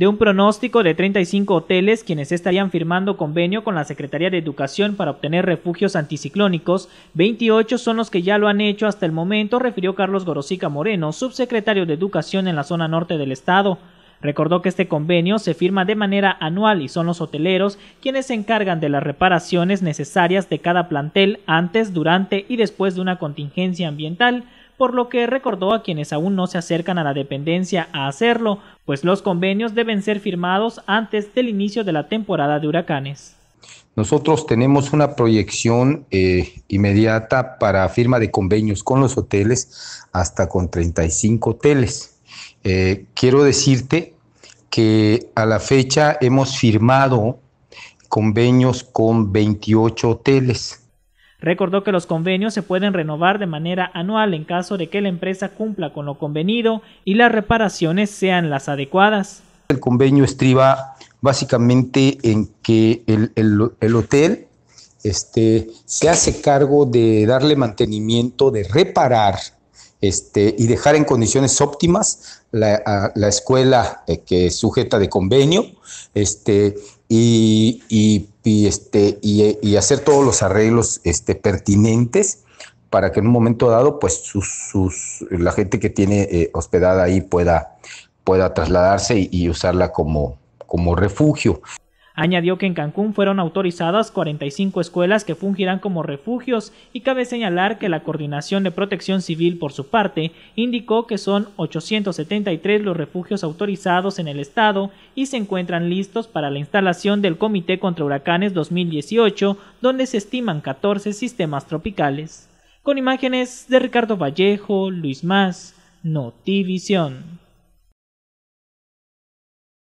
de un pronóstico de 35 hoteles quienes estarían firmando convenio con la Secretaría de Educación para obtener refugios anticiclónicos, 28 son los que ya lo han hecho hasta el momento, refirió Carlos Gorosica Moreno, subsecretario de Educación en la zona norte del estado. Recordó que este convenio se firma de manera anual y son los hoteleros quienes se encargan de las reparaciones necesarias de cada plantel antes, durante y después de una contingencia ambiental, por lo que recordó a quienes aún no se acercan a la dependencia a hacerlo, pues los convenios deben ser firmados antes del inicio de la temporada de huracanes. Nosotros tenemos una proyección eh, inmediata para firma de convenios con los hoteles hasta con 35 hoteles. Eh, quiero decirte que a la fecha hemos firmado convenios con 28 hoteles. Recordó que los convenios se pueden renovar de manera anual en caso de que la empresa cumpla con lo convenido y las reparaciones sean las adecuadas. El convenio estriba básicamente en que el, hotel este, se hace cargo de darle mantenimiento, de reparar este, y dejar en condiciones óptimas la, escuela eh, que es sujeta de convenio este, este, y, hacer todos los arreglos pertinentes para que en un momento dado pues, la gente que tiene eh, hospedada ahí pueda, trasladarse y, usarla como refugio. Añadió que en Cancún fueron autorizadas 45 escuelas que fungirán como refugios y cabe señalar que la Coordinación de Protección Civil por su parte indicó que son 873 los refugios autorizados en el estado y se encuentran listos para la instalación del Comité contra Huracanes 2018 donde se estiman 14 sistemas tropicales. Con imágenes de Ricardo Vallejo, Luis Más, Notivisión.